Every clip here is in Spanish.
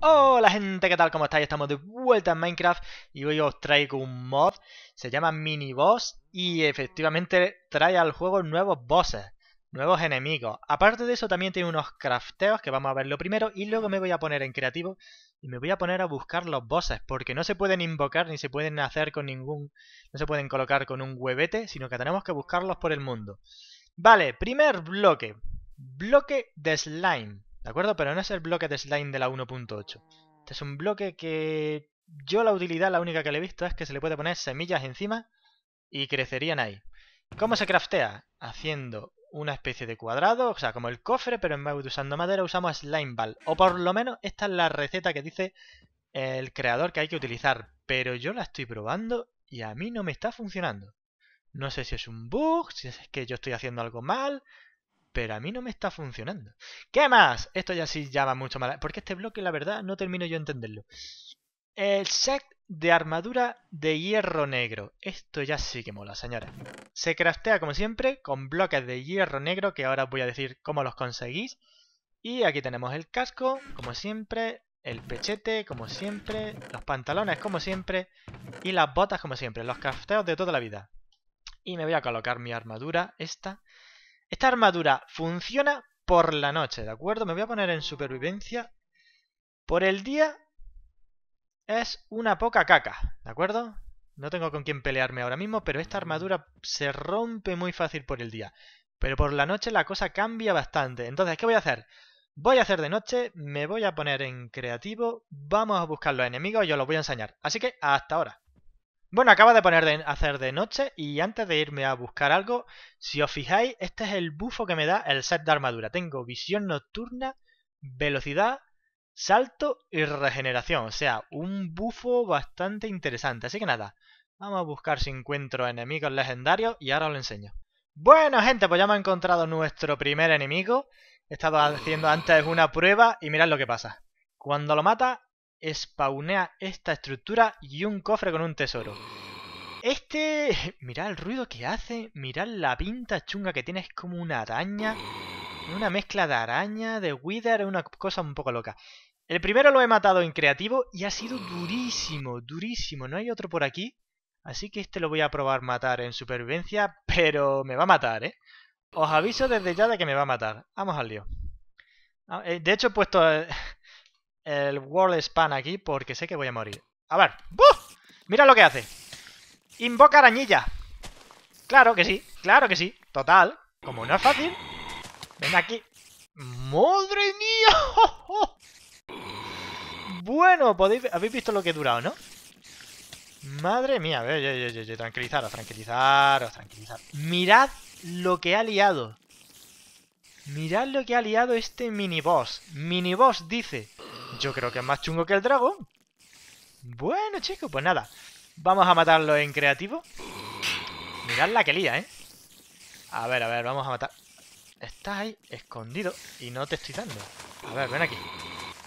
Hola gente, ¿qué tal? ¿Cómo estáis? Estamos de vuelta en Minecraft y hoy os traigo un mod, se llama Mini Miniboss y efectivamente trae al juego nuevos bosses, nuevos enemigos. Aparte de eso también tiene unos crafteos que vamos a verlo primero y luego me voy a poner en creativo y me voy a poner a buscar los bosses porque no se pueden invocar ni se pueden hacer con ningún, no se pueden colocar con un huevete, sino que tenemos que buscarlos por el mundo. Vale, primer bloque, bloque de slime. ¿De acuerdo? Pero no es el bloque de slime de la 1.8. Este es un bloque que yo la utilidad, la única que le he visto, es que se le puede poner semillas encima y crecerían ahí. ¿Cómo se craftea? Haciendo una especie de cuadrado, o sea, como el cofre, pero en vez de usando madera usamos slime ball. O por lo menos esta es la receta que dice el creador que hay que utilizar. Pero yo la estoy probando y a mí no me está funcionando. No sé si es un bug, si es que yo estoy haciendo algo mal, pero a mí no me está funcionando. ¿Qué más? Esto ya sí llama mucho mal. Porque este bloque, la verdad, no termino yo entenderlo. El set de armadura de hierro negro. Esto ya sí que mola, señora. Se craftea, como siempre, con bloques de hierro negro, que ahora os voy a decir cómo los conseguís. Y aquí tenemos el casco, como siempre, el pechete, como siempre, los pantalones, como siempre, y las botas, como siempre, los crafteos de toda la vida. Y me voy a colocar mi armadura, esta, esta armadura funciona por la noche, ¿de acuerdo? Me voy a poner en supervivencia. Por el día es una poca caca, ¿de acuerdo? No tengo con quién pelearme ahora mismo, pero esta armadura se rompe muy fácil por el día. Pero por la noche la cosa cambia bastante. Entonces, ¿qué voy a hacer? Voy a hacer de noche, me voy a poner en creativo, vamos a buscar los enemigos y os los voy a enseñar. Así que, hasta ahora. Bueno, acaba de poner de hacer de noche y antes de irme a buscar algo, si os fijáis, este es el bufo que me da el set de armadura. Tengo visión nocturna, velocidad, salto y regeneración. O sea, un bufo bastante interesante. Así que nada, vamos a buscar si encuentro enemigos legendarios y ahora os lo enseño. Bueno, gente, pues ya hemos encontrado nuestro primer enemigo. He estado haciendo antes una prueba y mirad lo que pasa. Cuando lo mata, spawnea esta estructura y un cofre con un tesoro. Este... Mirad el ruido que hace, mirad la pinta chunga que tiene, es como una araña. Una mezcla de araña, de wither, una cosa un poco loca. El primero lo he matado en creativo y ha sido durísimo, durísimo. No hay otro por aquí. Así que este lo voy a probar matar en supervivencia, pero me va a matar, ¿eh? Os aviso desde ya de que me va a matar. Vamos al lío. Ah, eh, de hecho he puesto eh, el World span aquí porque sé que voy a morir. A ver. ¡Buf! Mira lo que hace. Invoca arañilla. Claro que sí, claro que sí. Total. Como no es fácil. Ven aquí. ¡Madre mía! bueno, podéis... habéis visto lo que he durado, ¿no? Madre mía, A ver, tranquilizaros, tranquilizaros, tranquilizaros. Mirad lo que ha liado. Mirad lo que ha liado este mini-boss. Mini-boss, dice, yo creo que es más chungo que el dragón. Bueno, chicos, pues nada. Vamos a matarlo en creativo. Mirad la que lía, ¿eh? A ver, a ver, vamos a matar... Estás ahí, escondido, y no te estoy dando. A ver, ven aquí.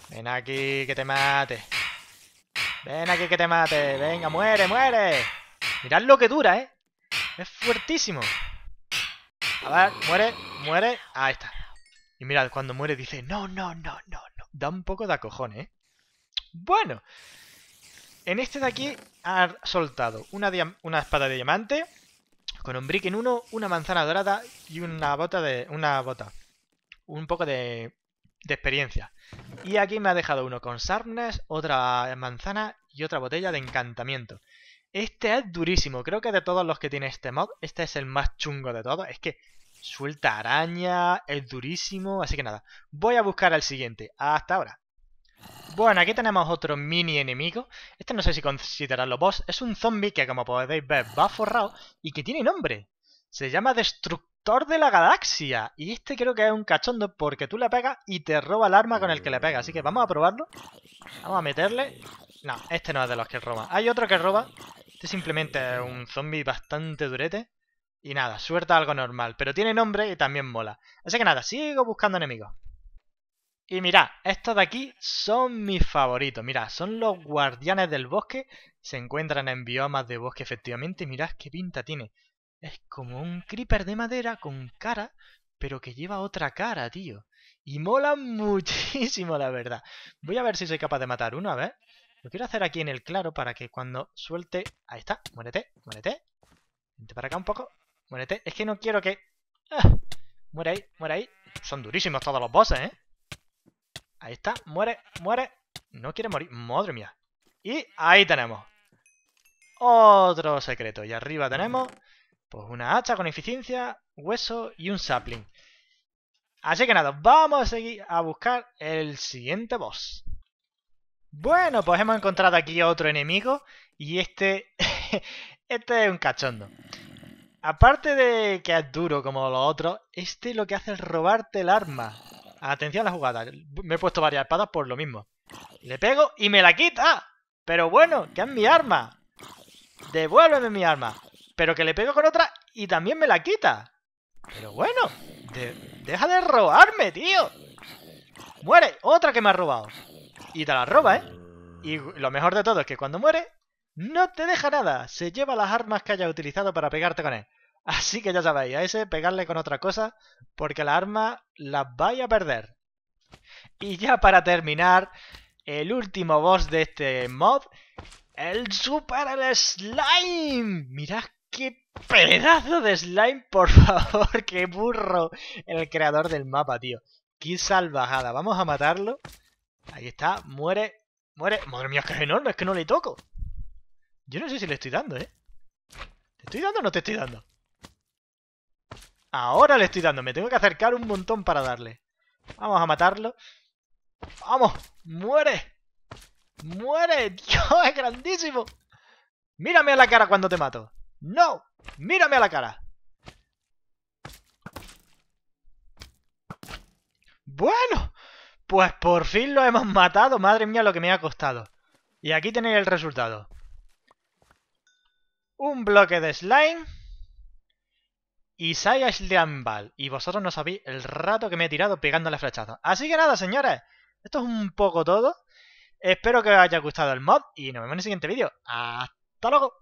Ven aquí, que te mate. Ven aquí, que te mate. Venga, muere, muere. Mirad lo que dura, ¿eh? Es fuertísimo. A ver, muere, muere. Ahí está. Y mirad, cuando muere dice, no, no, no, no da un poco de acojón, ¿eh? Bueno, en este de aquí ha soltado una, una espada de diamante, con un brick en uno, una manzana dorada y una bota de... una bota. Un poco de, de experiencia. Y aquí me ha dejado uno con sarnes otra manzana y otra botella de encantamiento. Este es durísimo, creo que de todos los que tiene este mod, este es el más chungo de todos. Es que Suelta araña, es durísimo, así que nada. Voy a buscar al siguiente. Hasta ahora. Bueno, aquí tenemos otro mini enemigo. Este no sé si considerarlo boss. Es un zombie que, como podéis ver, va forrado y que tiene nombre. Se llama Destructor de la Galaxia. Y este creo que es un cachondo porque tú le pegas y te roba el arma con el que le pegas. Así que vamos a probarlo. Vamos a meterle. No, este no es de los que roba. Hay otro que roba. Este simplemente es un zombie bastante durete. Y nada, suelta algo normal, pero tiene nombre y también mola. Así que nada, sigo buscando enemigos. Y mirad, estos de aquí son mis favoritos. mira son los guardianes del bosque. Se encuentran en biomas de bosque, efectivamente. Mirad qué pinta tiene. Es como un creeper de madera con cara, pero que lleva otra cara, tío. Y mola muchísimo, la verdad. Voy a ver si soy capaz de matar uno, a ver. Lo quiero hacer aquí en el claro para que cuando suelte... Ahí está, muérete, muérete. Vente para acá un poco. Muérete. Es que no quiero que... ¡ah! Muere ahí, muere ahí. Son durísimos todos los bosses, ¿eh? Ahí está. Muere, muere. No quiere morir. Madre mía. Y ahí tenemos. Otro secreto. Y arriba tenemos... Pues una hacha con eficiencia, hueso y un sapling. Así que nada, vamos a seguir a buscar el siguiente boss. Bueno, pues hemos encontrado aquí otro enemigo. Y este... este es un cachondo. Aparte de que es duro como los otros, este lo que hace es robarte el arma. Atención a la jugada. Me he puesto varias espadas por lo mismo. Le pego y me la quita. Pero bueno, que es mi arma. Devuélveme mi arma. Pero que le pego con otra y también me la quita. Pero bueno, deja de robarme, tío. Muere, otra que me ha robado. Y te la roba, ¿eh? Y lo mejor de todo es que cuando muere, no te deja nada, se lleva las armas que haya utilizado para pegarte con él. Así que ya sabéis, a ese pegarle con otra cosa, porque la arma las vais a perder. Y ya para terminar, el último boss de este mod, el Super Slime. Mirad qué pedazo de slime, por favor, qué burro el creador del mapa, tío. Qué salvajada, vamos a matarlo. Ahí está, muere, muere. Madre mía, que es enorme, es que no le toco. Yo no sé si le estoy dando, ¿eh? ¿Te estoy dando o no te estoy dando? Ahora le estoy dando. Me tengo que acercar un montón para darle. Vamos a matarlo. ¡Vamos! ¡Muere! ¡Muere! ¡Dios, es grandísimo! ¡Mírame a la cara cuando te mato! ¡No! ¡Mírame a la cara! Bueno, pues por fin lo hemos matado. Madre mía, lo que me ha costado. Y aquí tenéis el resultado un bloque de slime y de Sliambal. Y vosotros no sabéis el rato que me he tirado pegando las flechazas Así que nada, señores. Esto es un poco todo. Espero que os haya gustado el mod y nos vemos en el siguiente vídeo. ¡Hasta luego!